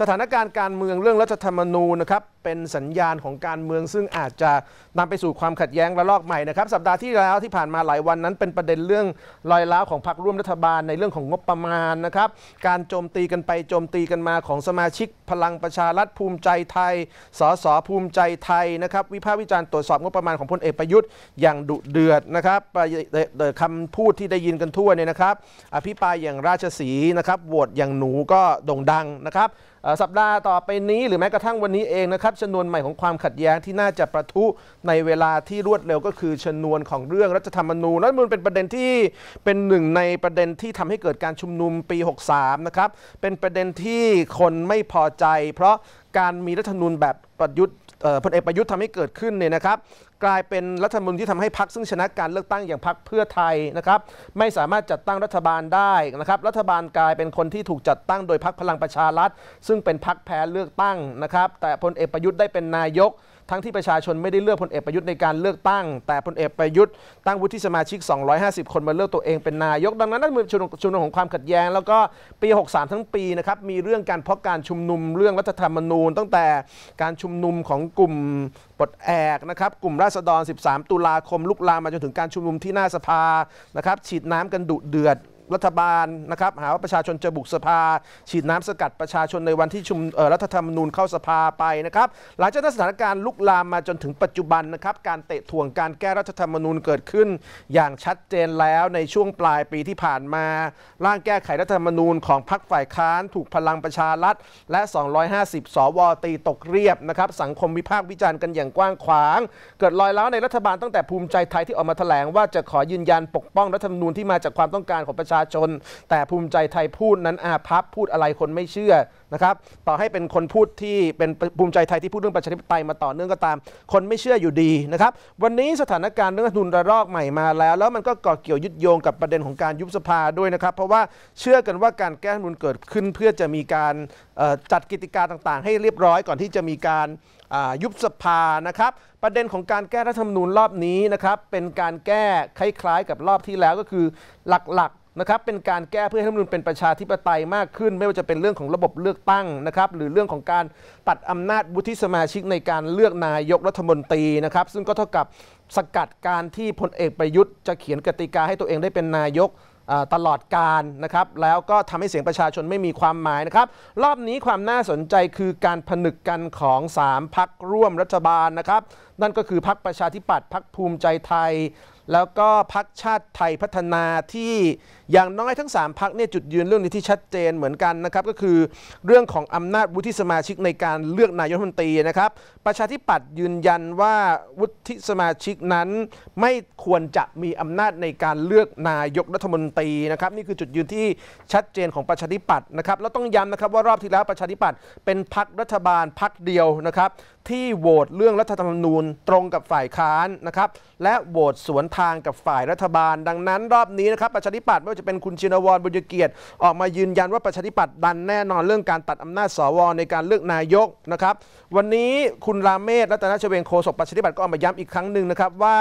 สถานการณ์การเมืองเรื่องรัฐธรรมนูญนะครับเป็นสัญญาณของการเมืองซึ่งอาจจะนำไปสู่ความขัดแย้งระลอกใหม่นะครับสัปดาห์ที่แล้วที่ผ่านมาหลายวันนั้นเป็นประเด็นเรื่องรอยร้าวของพรรคร่วมรัฐบาลในเรื่องของงบประมาณนะครับ การโจมตีกันไปโจมตีกันมาของสมาชิกพลังประชารัฐภูมิใจไทยสสภูมิใจไทยนะครับวิพากษ์วิจารณ์ตรวจสอบงบประมาณของพลเอกประยุทธ์อย่างดุเดือดนะครับคำพูดที่ได้ยินกันทั่วเนี่ยนะครับ อภิปรายอย่างราชสีนะครับโหวตอย่างหนูก็โด่งดังนะครับสัปดาห์ต่อไปนี้หรือแม้กระทั่งวันนี้เองนะครับ ชนวนใหม่ของความขัดแย้งที่น่าจะประทุในเวลาที่รวดเร็วก็คือ ชนวนของเรื่องรัฐธรรมนูญรัฐธรรมนูญเป็นประเด็นที่เป็นหนึ่งในประเด็นที่ทำให้เกิดการชุมนุมปี 63นะครับเป็นประเด็นที่คนไม่พอใจเพราะการมีรัฐธรรมนูญแบบประยุทธ์พลเอกประยุทธ์ทำให้เกิดขึ้นเนี่ยนะครับ กลายเป็นรัฐมนตรีที่ทำให้พรรคซึ่งชนะการเลือกตั้งอย่างพรรคเพื่อไทยนะครับไม่สามารถจัดตั้งรัฐบาลได้นะครับ รัฐบาลกลายเป็นคนที่ถูกจัดตั้ง โดยพรรคพลังประชารัฐ ซึ่งเป็นพรรคแพ้เลือกตั้งนะครับแต่พลเอกประยุทธ์ได้เป็นนายกทั้งที่ประชาชนไม่ได้เลือกพลเอกประยุทธ์ในการเลือกตั้งแต่พลเอกประยุทธ์ตั้งวุฒิสมาชิก 250 คนมาเลือกตัวเองเป็นนายกดังนั้นนั่นคือชุมนุมของความขัดแย้งแล้วก็ปี 63 ทั้งปีนะครับมีเรื่องการเพราะการชุมนุมเรื่องรัฐธรรมนูญ ตั้งแต่การชุมนุมของกลุ่มปลดแอกนะครับกลุ่มราษฎร 13 ตุลาคมลุกลามมาจนถึงการชุมนุมที่หน้าสภานะครับฉีดน้ำกันดุเดือดรัฐบาลนะครับหาว่าประชาชนจะบุกสภา ฉีดน้ำสกัดประชาชนในวันที่ชุมรัฐธรรมนูญเข้าสภาไปนะครับหลังจากนั้นสถานการณ์ลุกลามมาจนถึงปัจจุบันนะครับการเตะถ่วงการแก้รัฐธรรมนูญเกิดขึ้น อย่างชัดเจนแล้วในช่วงปลายปีที่ผ่านมา ร่างแก้ไขรัฐธรรมนูญของพรรคฝ่ายค้าน ถูกพลังประชารัฐ และ 250 สวตี ตกเรียบนะครับสังคมวิพากษ์วิจารณ์กันอย่างกว้างขวาง เกิดรอยร้าวในรัฐบาลตั้งแต่ภูมิใจไทยที่ออกมาแถลงว่าจะขอยืนยันปกป้องรัฐธรรมนูญที่มาจากความต้องการของประชาชาชนแต่ภูมิใจไทยพูดนั้นอาพับพูดอะไรคนไม่เชื่อนะครับ ต่อให้เป็นคนพูดที่เป็นภูมิใจไทยที่พูดเรื่องประชาธิปไตยมาต่อเนื่องก็ตาม คนไม่เชื่ออยู่ดีนะครับ วันนี้สถานการณ์เรื่องทุนระลอกใหม่มาแล้ว แล้วมันก็กาะเกี่ยวยึดโยงกับประเด็นของการยุบสภาด้วยนะครับ เพราะว่าเชื่อกันว่าการแก้ทุนเกิดขึ้นเพื่อจะมีการจัดกิจการต่างๆ ให้เรียบร้อยก่อนที่จะมีการยุบสภานะครับ ประเด็นของการแก้รัฐธรรมนูญรอบนี้นะครับเป็นการแก้คล้ายๆกับรอบที่แล้วก็คือหลักๆนะครับ เป็นการแก้เพื่อให้รัฐมนุนเป็นประชาธิปไตยมากขึ้น ไม่ว่าจะเป็นเรื่องของระบบเลือกตั้งนะครับหรือเรื่องของการตัดอำนาจวุฒิสมาชิกในการเลือกนายกรัฐมนตรีนะครับซึ่งก็เท่ากับสกัดการที่พลเอกประยุทธ์ จะเขียนกติกาให้ตัวเองได้เป็นนายกตลอดการนะครับแล้วก็ทำให้เสียงประชาชนไม่มีความหมายนะครับรอบนี้ความน่าสนใจคือการผนึกกันของ3พักร่วมรัฐบาลนะครับนั่นก็คือพักประชาธิปัตย์พักภูมิใจไทยแล้วก็พักชาติไทยพัฒนาที่อย่างน้อยทั้ง 3พักเนี่ยจุดยืนเรื่องนี้ที่ชัดเจนเหมือนกันนะครับก็คือเรื่องของอำนาจวุฒิสมาชิกในการเลือกนายกรัฐมนตรีนะครับ ประชาธิปัตย์ยืนยันว่าวุฒิสมาชิกนั้น ไม่ควรจะมีอำนาจในการเลือกนายกรัฐมนตรีนะครับ นี่คือจุดยืนที่ชัดเจนของประชาธิปัตย์นะครับแล้วต้องย้ำนะครับว่ารอบที่แล้วประชาธิปัตย์เป็นพักรัฐบาลพักเดียวนะครับที่โหวตเรื่องรัฐธรรมนูญตรงกับฝ่ายค้านนะครับและโหวตสวนทางกับฝ่ายรัฐบาล ดังนั้น รอบนี้นะครับประชาธิปัตย์ไม่ว่าจะเป็นคุณชินวรบุญเกียรติ ออกมายืนยันว่าประชาธิปัตย์ดันแน่นอนเรื่องการตัดอำนาจสวในการเลือกนายกนะครับวันนี้คุณรามเมศรัตนชเวงโคศกประชาธิปัตย์ก็ออกมาย้ำอีกครั้งหนึ่งนะครับว่า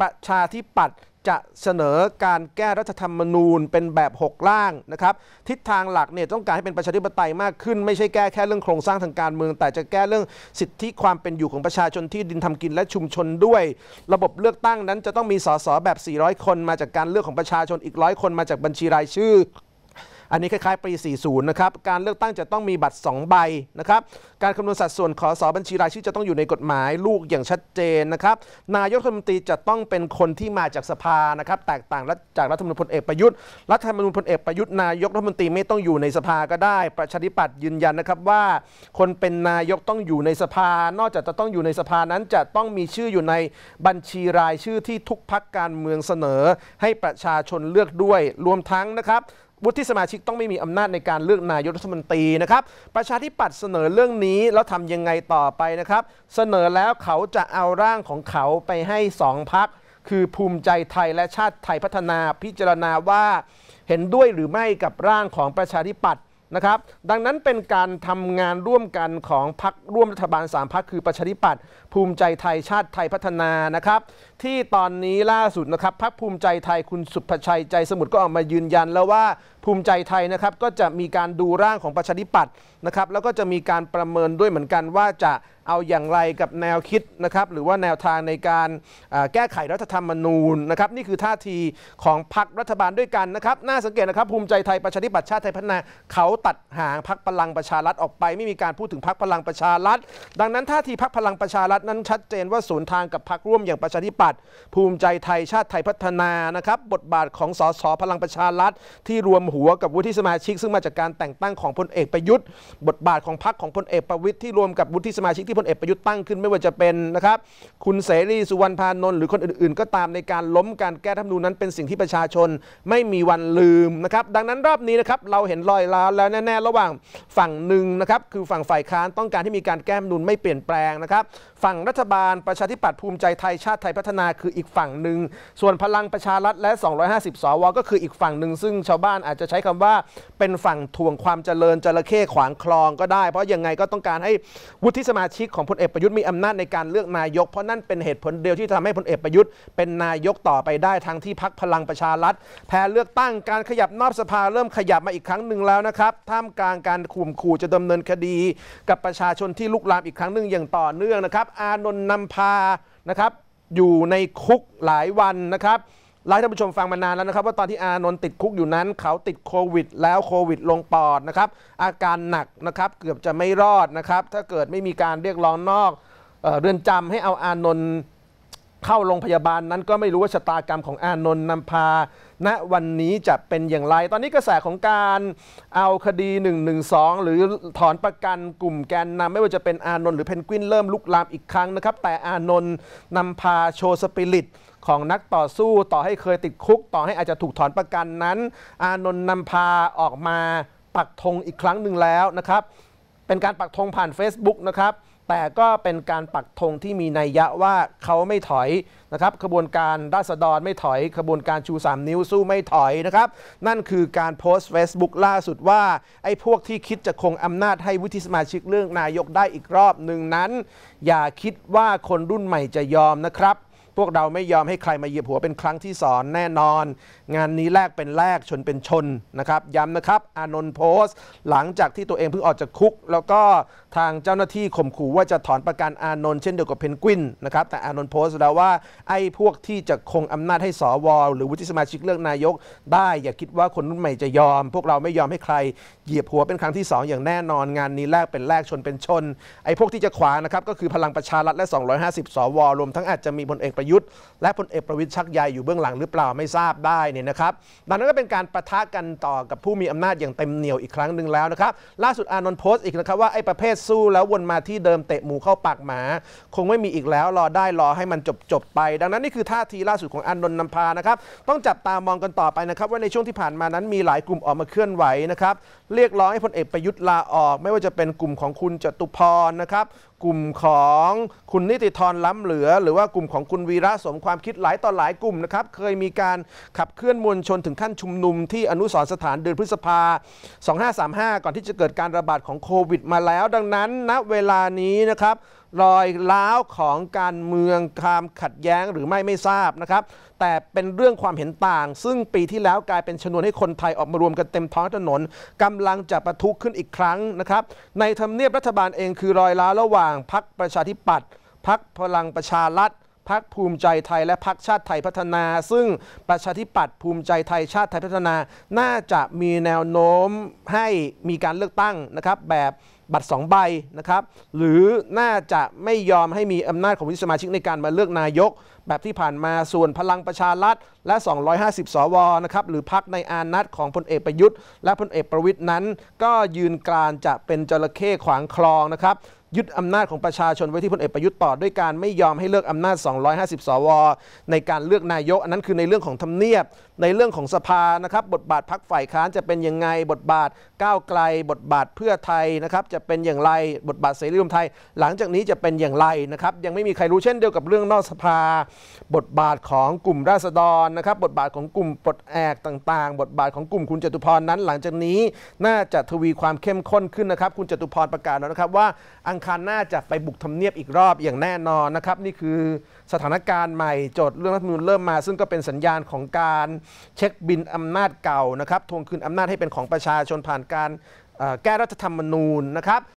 ประชาธิปัตย์จะเสนอการแก้รัฐธรรมนูญเป็นแบบ6ล่างนะครับทิศทางหลักเนี่ยต้องการให้เป็นประชาธิปไตยมากขึ้นไม่ใช่แก้แค่เรื่องโครงสร้างทางการเมือง แต่จะแก้เรื่องสิทธิความเป็นอยู่ของประชาชนที่ดินทำกินและชุมชนด้วย ระบบเลือกตั้งนั้นจะต้องมีสสแบบ 400 คนมาจากการเลือกของประชาชนอีกร้อยคนมาจากบัญชีรายชื่ออันนี้คล้ายๆปี40นะครับ การเลือกตั้งจะต้องมีบัตร 2 ใบนะครับ การคำนวณสัดส่วนขอสอบัญชีรายชื่อจะต้องอยู่ในกฎหมายลูกอย่างชัดเจนนะครับ นายกรัฐมนตรีจะต้องเป็นคนที่มาจากสภานะครับแตกต่างจากรัฐมนรีพลเอกประยุทธ์รัฐมนรีพลเอกประยุทธ์นายกรัฐมนตรีไม่ต้องอยู่ในสภาก็ได้ ประชาธิปัตย์ยืนยันนะครับว่า คนเป็นนายกต้องอยู่ในสภา นอกจากจะต้องอยู่ในสภานั้นจะต้องมีชื่ออยู่ในบัญชีรายชื่อที่ทุกพักการเมืองเสนอให้ประชาชนเลือกด้วยรวมทั้งนะครับวุฒิสมาชิกต้องไม่มีอำนาจในการเลือกนายกรัฐมนตรีนะครับ ประชาธิปัตย์เสนอเรื่องนี้แล้วทำยังไงต่อไปนะครับ เสนอแล้วเขาจะเอาร่างของเขาไปให้สองพัก คือภูมิใจไทยและชาติไทยพัฒนา พิจารณาว่าเห็นด้วยหรือไม่กับร่างของประชาธิปัตย์นะครับ ดังนั้นเป็นการทำงานร่วมกันของพักร่วมรัฐบาล3พักคือประชาธิปัตย์ภูมิใจไทยชาติไทยพัฒนานะครับที่ตอนนี้ล่าสุดนะครับพักภูมิใจไทยคุณสุภชัยใจสมุทรก็ออกมายืนยันแล้วว่าภูมิใจไทยนะครับก็จะมีการดูร่างของประชาธิปัตย์นะครับแล้วก็จะมีการประเมินด้วยเหมือนกัน ว่าจะเอาอย่างไรกับแนวคิดนะครับหรือว่าแนวทางในการแก้ไขรัฐธรรมนูญนะครับนี่คือท่าทีของพรรครัฐบาลด้วยกันนะครับน่าสังเกตนะครับภูมิใจไทยประชาธิปัตย์ชาติไทยพัฒนาเขาตัดหางพรรคพลังประชารัฐออกไปไม่มีการพูดถึงพรรคพลังประชารัฐดังนั้นท่าทีพรรคพลังประชารัฐนั้นชัดเจนว่าสวนทางกับพรรคร่วมอย่างประชาธิปัตัตย์ภูมิใจไทยชาติไทยพัฒนานะครับบทบาทของสสพลังประชารัฐที่รวมหัวกับวุฒิสมาชิก ซึ่งมาจากการแต่งตั้งของพลเอกประยุทธ์ บทบาทของพรรคของพลเอกประวิทย์ที่รวมกับวุฒิสมาชิกที่พลเอกประยุทธ์ตั้งขึ้นไม่ว่าจะเป็นนะครับ คุณเสรีสุวรรณพานนท์หรือคนอื่น ๆ ก็ตามในการล้มการแก้ธรรมนูญนั้นเป็นสิ่งที่ประชาชนไม่มีวันลืมนะครับ ดังนั้นรอบนี้นะครับเราเห็นรอยร้าวแล้วแน่ ๆ ระหว่างฝั่งหนึ่งนะครับคือฝั่งฝ่ายค้านต้องการที่มีการแก้ธรรมนูญไม่เปลี่ยนแปลงนะครับฝั่งรัฐบาลประชาธิปัตย์ภูมิใจไทย ชาติไทยพัฒนาคืออีกฝั่งหนึ่ง ส่วนพลังประชารัฐและ 250สวก็คืออีกฝั่งหนึ่ง ซึ่งชาวบ้านอาจจะใช้คำว่าเป็นฝั่งทวงความเจริญจระเข้ขวางคลองก็ได้เพราะยังไงก็ต้องการให้วุฒิสมาชิกของพลเอกประยุทธ์มีอำนาจในการเลือกนายก เพราะนั่นเป็นเหตุผลเดียวที่ทำให้พลเอกประยุทธ์ เป็นนายกต่อไปได้ทางที่พักพลังประชารัฐแพ้เลือกตั้งการขยับนอบสภาเริ่มขยับมาอีกครั้งหนึ่งแล้วนะครับท่ามกลางการข่มขู่จะดำเนินคดี กับประชาชนที่ลุกลามอีกครั้งหนึ่งอย่างต่อเนื่องนะครับอานนท์นำพา นะครับ อยู่ในคุกหลายวันนะครับ หลายท่านผู้ชมฟังมานานแล้วนะครับว่าตอนที่อานนท์ติดคุกอยู่นั้นเขาติดโควิดแล้วโควิดลงปอดนะครับอาการหนักนะครับเกือบจะไม่รอดนะครับถ้าเกิดไม่มีการเรียกร้องนอก เรือนจำให้เอาอานนท์เข้าโรงพยาบาลนั้นก็ไม่รู้ว่าชะตากรรมของอานนท์นำพา ณวันนี้จะเป็นอย่างไร ตอนนี้กระแสของการเอาคดี 112 หรือถอนประกันกลุ่มแกนนำไม่ว่าจะเป็นอานนท์หรือเพนกวินเริ่มลุกลามอีกครั้งนะครับ แต่อานนท์นำพาโชว์สปิริตของนักต่อสู้ต่อให้เคยติดคุก ต่อให้อาจจะถูกถอนประกันนั้น อานนท์นำพาออกมาปักธงอีกครั้งหนึ่งแล้วนะครับ เป็นการปักธงผ่าน Facebook นะครับแต่ก็เป็นการปักธงที่มีนัยยะว่าเขาไม่ถอยนะครับ ขบวนการราษฎรไม่ถอย ขบวนการชู 3 นิ้วสู้ไม่ถอยนะครับ นั่นคือการโพสต์ Facebook ล่าสุดว่า ไอ้พวกที่คิดจะคงอำนาจให้วุฒิสมาชิกเรื่องนายกได้อีกรอบหนึ่งนั้น อย่าคิดว่าคนรุ่นใหม่จะยอมนะครับพวกเราไม่ยอมให้ใครมาเหยียบหัวเป็นครั้งที่สอนแน่นอน งานนี้แลกเป็นแลกชนเป็นชนนะครับย้ำนะครับอานนท์โพสต์ หลังจากที่ตัวเองเพิ่งออกจากคุก แล้วก็ทางเจ้าหน้าที่ข่มขู่ว่าจะถอนประกันอานนท์เช่นเดียวกับเพนกวินนะครับแต่อานนท์โพสต์แล้วว่าไอ้พวกที่จะคงอำนาจให้สวหรือวุฒิสมาชิกเลือกนายก ได้อย่าคิดว่าคนรุ่นใหม่จะยอม พวกเราไม่ยอมให้ใครเหยียบหัวเป็นครั้งที่2ออย่างแน่นอน งานนี้แลกเป็นแลกชนเป็นชน ไอ้พวกที่จะขวานะครับก็คือพลังประชารัฐและ250สวรวมทั้งอาจจะมีพลเอกประยุทธ์และพลเอกประวิตยชักใยอยู่เบื้องหลังหรือเปล่าไม่ทราบได้เนี่ยนะครับดังนั้นก็เป็นการประทะกันต่อกับผู้มีอำนาจอย่างเต็มเหนียวอีกครั้งหนึ่งแล้วนะครับล่าสุดอานนท์โพสต์อีกนะครับว่า ไอ้ประเภทสู้แล้ววนมาที่เดิมเตะหมูเข้าปากหมา คงไม่มีอีกแล้วรอได้รอให้มันจบจบไป ดังนั้นนี่คือท่าทีล่าสุดของอานนท์นำพานะครับต้องจับตามองกันต่อไปนะครับว่าในช่วงที่ผ่านมานั้นมีหลายกลุ่มออกมาเคลื่อนไหวนะครับเรียกร้องให้พลเอกประยุทธ์ลาออกไม่ว่าจะเป็นกลุ่มของคุณจตุพรนะครับกลุ่มของคุณนิติธรล้าเหลือ หรือว่ากลุ่มของคุณวีระสมความคิดหลายต่อหลายกลุ่มนะครับ เคยมีการขับเคลื่อนมวลชนถึงขั้นชุมนุมที่อนุสรสถานเดือนพฤษภา 2535 ก่อนที่จะเกิดการระบาดของโควิดมาแล้ว ดังนั้นณนะเวลานี้นะครับรอยล้าวของการเมืองความขัดแย้งหรือไม่ไม่ทราบนะครับแต่เป็นเรื่องความเห็นต่าง ซึ่งปีที่แล้วกลายเป็นชนวนให้คนไทยออกมารวมกันเต็มท้องถนน กำลังจะประทุขึ้นอีกครั้งนะครับในทำเนียบรัฐบาลเองคือ รอยล้าวระหว่างพรรคประชาธิปัตย์พรรคพลังประชารัฐพักภูมิใจไทยและพักชาติไทยพัฒนา ซึ่งประชาธิปัตย์ภูมิใจไทยชาติไทยพัฒนาน่าจะมีแนวโน้มให้มีการเลือกตั้งนะครับแบบบัตร2ใบนะครับหรือน่าจะไม่ยอมให้มีอำนาจของวุฒิสมาชิกในการมาเลือกนายก แบบที่ผ่านมาส่วนพลังประชารัฐและ250สวนะครับหรือพักในอานัตของพลเอกประยุทธ์และพลเอกประวิทย์นั้น ก็ยืนกรานจะเป็นจระเข้ขวางคลองนะครับยึดอำนาจของประชาชนไว้ที่พลเอกประยุทธ์ต่อด้วยการไม่ยอมให้เลิกอำนาจ 250 สวในการเลือกนายกอันนั้นคือในเรื่องของทำเนียบในเรื่องของสภานะครับบทบาทพักฝ่ายค้านจะเป็นยังไงบทบาทก้าวไกล บทบาทเพื่อไทยนะครับจะเป็นอย่างไรบทบาทเสรีรวมไทย หลังจากนี้จะเป็นอย่างไรนะครับยังไม่มีใครรู้เช่นเดียวกับเรื่องนอกสภา บทบาทของกลุ่มราษฎรนะครับบทบาทของกลุ่มปลดแอกต่างๆ บทบาทของกลุ่มคุณจตุพรนั้น หลังจากนี้ น่าจะทวีความเข้มข้นขึ้นนะครับคุณจตุพรประกาศแล้วนะครับว่าอังคัหน่าจะไปบุกทำเนียบอีกรอบอย่างแน่นอนนะครับ นี่คือสถานการณ์ใหม่โจทย์เรื่องรัฐมนูลเริ่มมา ซึ่งก็เป็นสัญญาณของการเช็คบินอำนาจเก่านะครับ ทวงคืนอำนาจให้เป็นของประชาชนผ่านการแก้รัฐธรรมนูญนะครับ